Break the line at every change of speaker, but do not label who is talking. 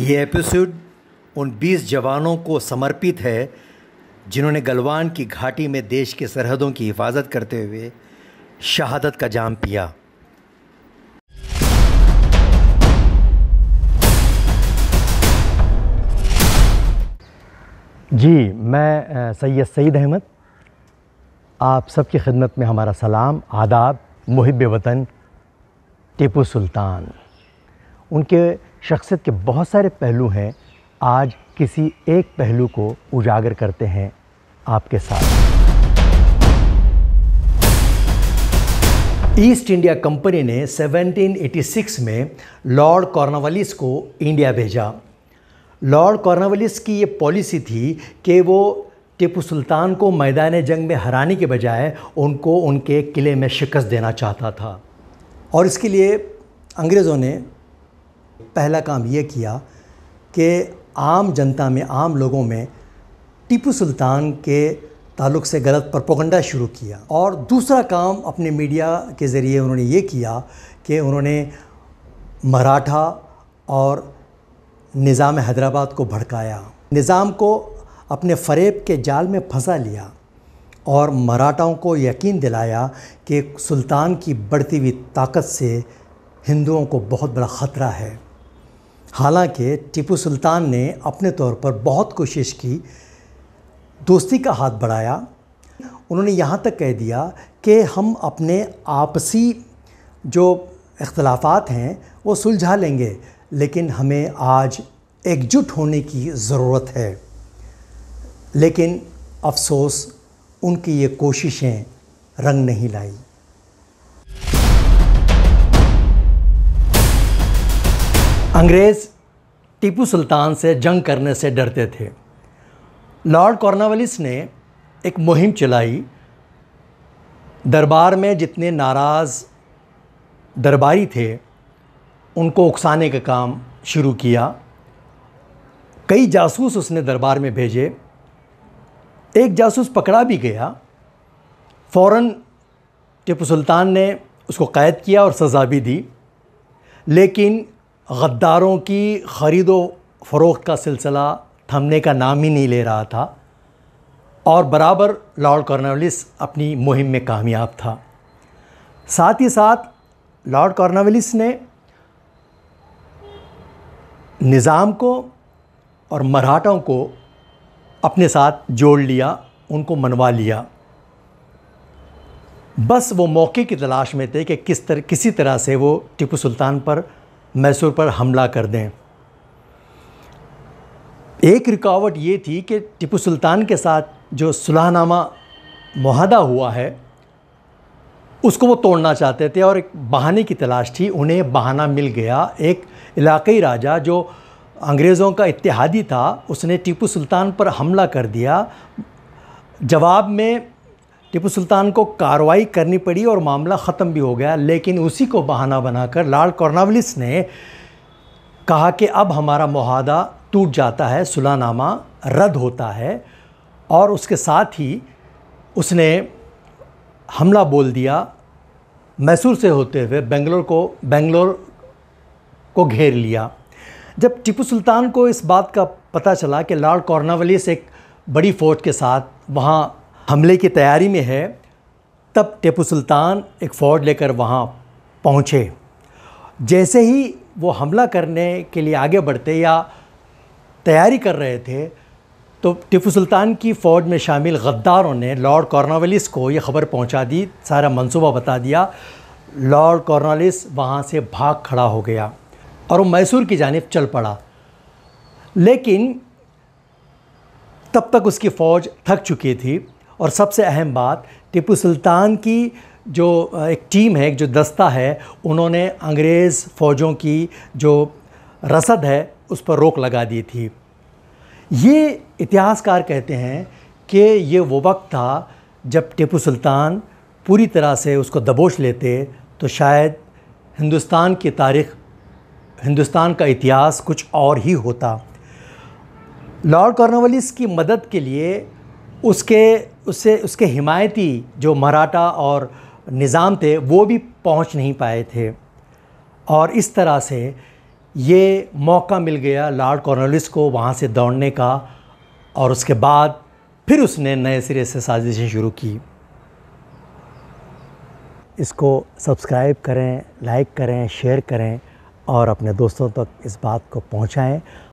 ये एपिसोड उन 20 जवानों को समर्पित है जिन्होंने गलवान की घाटी में देश के सरहदों की हिफाजत करते हुए शहादत का जाम पिया जी मैं सैयद सईद अहमद आप सबकी खिदमत में हमारा सलाम आदाब मुहब वतन टीपू सुल्तान उनके शख्सियत के बहुत सारे पहलू हैं आज किसी एक पहलू को उजागर करते हैं आपके साथ ईस्ट इंडिया कंपनी ने 1786 में लॉर्ड कॉर्नवालिस को इंडिया भेजा लॉर्ड कॉर्नवालिस की ये पॉलिसी थी कि वो टिपू सुल्तान को मैदान जंग में हराने के बजाय उनको उनके किले में शिकस्त देना चाहता था और इसके लिए अंग्रेज़ों ने पहला काम ये किया कि आम जनता में आम लोगों में टीपू सुल्तान के ताल्लुक से गलत प्रपोगंडा शुरू किया और दूसरा काम अपने मीडिया के ज़रिए उन्होंने ये किया कि उन्होंने मराठा और निज़ाम हैदराबाद को भड़काया निज़ाम को अपने फरेब के जाल में फंसा लिया और मराठाओं को यकीन दिलाया कि सुल्तान की बढ़ती हुई ताकत से हिंदुओं को बहुत बड़ा ख़तरा है हालांकि टीपू सुल्तान ने अपने तौर पर बहुत कोशिश की दोस्ती का हाथ बढ़ाया उन्होंने यहाँ तक कह दिया कि हम अपने आपसी जो अख्तलाफात हैं वो सुलझा लेंगे लेकिन हमें आज एकजुट होने की ज़रूरत है लेकिन अफसोस उनकी ये कोशिशें रंग नहीं लाई अंग्रेज़ टीपू सुल्तान से जंग करने से डरते थे लॉर्ड कॉर्नावलिस ने एक मुहिम चलाई दरबार में जितने नाराज़ दरबारी थे उनको उकसाने का काम शुरू किया कई जासूस उसने दरबार में भेजे एक जासूस पकड़ा भी गया फ़ौर टिपू सुल्तान ने उसको क़ैद किया और सज़ा भी दी लेकिन गद्दारों की ख़रीदो फ़रोख्त का सिलसिला थमने का नाम ही नहीं ले रहा था और बराबर लॉर्ड कॉर्नवालिस अपनी मुहिम में कामयाब था साथ ही साथ लॉर्ड कॉर्नावलिस ने निज़ाम को और मराठों को अपने साथ जोड़ लिया उनको मनवा लिया बस वो मौके की तलाश में थे कि किस तरह किसी तरह से वो टिपू सुल्तान पर मैसूर पर हमला कर दें एक रुकावट ये थी कि टिपू सुल्तान के साथ जो सुलहनामा माहदा हुआ है उसको वो तोड़ना चाहते थे और एक बहाने की तलाश थी उन्हें बहाना मिल गया एक इलाकई राजा जो अंग्रेज़ों का इत्तेहादी था उसने टीपू सुल्तान पर हमला कर दिया जवाब में टिपू सुल्तान को कार्रवाई करनी पड़ी और मामला ख़त्म भी हो गया लेकिन उसी को बहाना बनाकर लाल कॉर्नावलिस ने कहा कि अब हमारा माहदा टूट जाता है सुलानामा रद्द होता है और उसके साथ ही उसने हमला बोल दिया मैसूर से होते हुए बेंगलोर को बेंगलोर को घेर लिया जब टिपू सुल्तान को इस बात का पता चला कि लॉर्ड कॉर्नावलिस एक बड़ी फ़ौज के साथ वहाँ हमले की तैयारी में है तब टेपू सुल्तान एक फ़ौज लेकर वहाँ पहुँचे जैसे ही वो हमला करने के लिए आगे बढ़ते या तैयारी कर रहे थे तो टिपू सुल्तान की फ़ौज में शामिल गद्दारों ने लॉर्ड कॉर्नावलिस को ये खबर पहुंचा दी सारा मंसूबा बता दिया लॉर्ड कॉर्नावलिस वहाँ से भाग खड़ा हो गया और वो मैसूर की जानब चल पड़ा लेकिन तब तक उसकी फ़ौज थक चुकी थी और सबसे अहम बात टिपू सुल्तान की जो एक टीम है जो दस्ता है उन्होंने अंग्रेज़ फ़ौजों की जो रसद है उस पर रोक लगा दी थी ये इतिहासकार कहते हैं कि ये वो वक्त था जब टिपू सुल्तान पूरी तरह से उसको दबोच लेते तो शायद हिंदुस्तान की तारीख हिंदुस्तान का इतिहास कुछ और ही होता लॉर्ड कॉर्नवलिस की मदद के लिए उसके उससे उसके हिमायती जो मराठा और निज़ाम थे वो भी पहुंच नहीं पाए थे और इस तरह से ये मौका मिल गया लॉर्ड कॉर्नलिस को वहाँ से दौड़ने का और उसके बाद फिर उसने नए सिरे से साजिशें शुरू की इसको सब्सक्राइब करें लाइक करें शेयर करें और अपने दोस्तों तक इस बात को पहुँचाएँ